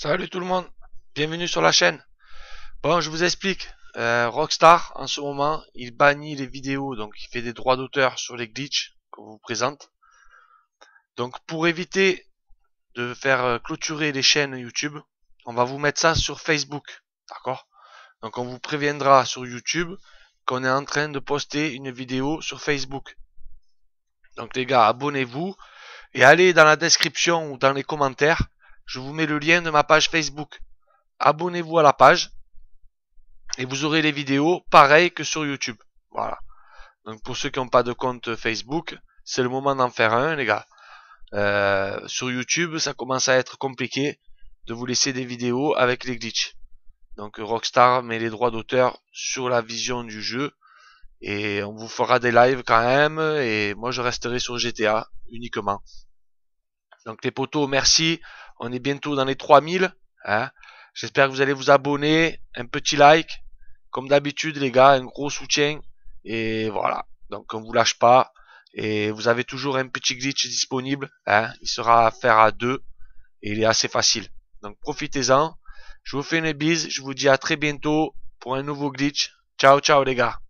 Salut tout le monde, bienvenue sur la chaîne. Bon, je vous explique. Euh, Rockstar, en ce moment, il bannit les vidéos, donc il fait des droits d'auteur sur les glitches qu'on vous présente. Donc pour éviter de faire euh, clôturer les chaînes YouTube, on va vous mettre ça sur Facebook, d'accord Donc on vous préviendra sur YouTube qu'on est en train de poster une vidéo sur Facebook. Donc les gars, abonnez-vous et allez dans la description ou dans les commentaires je vous mets le lien de ma page Facebook. Abonnez-vous à la page et vous aurez les vidéos pareilles que sur YouTube. Voilà. Donc pour ceux qui n'ont pas de compte Facebook, c'est le moment d'en faire un, les gars. Euh, sur YouTube, ça commence à être compliqué de vous laisser des vidéos avec les glitches. Donc Rockstar met les droits d'auteur sur la vision du jeu. Et on vous fera des lives quand même. Et moi je resterai sur GTA uniquement. Donc les potos, merci. On est bientôt dans les 3000. Hein. J'espère que vous allez vous abonner. Un petit like. Comme d'habitude, les gars, un gros soutien. Et voilà. Donc, on vous lâche pas. Et vous avez toujours un petit glitch disponible. Hein. Il sera à faire à deux. Et il est assez facile. Donc, profitez-en. Je vous fais une bise. Je vous dis à très bientôt pour un nouveau glitch. Ciao, ciao, les gars.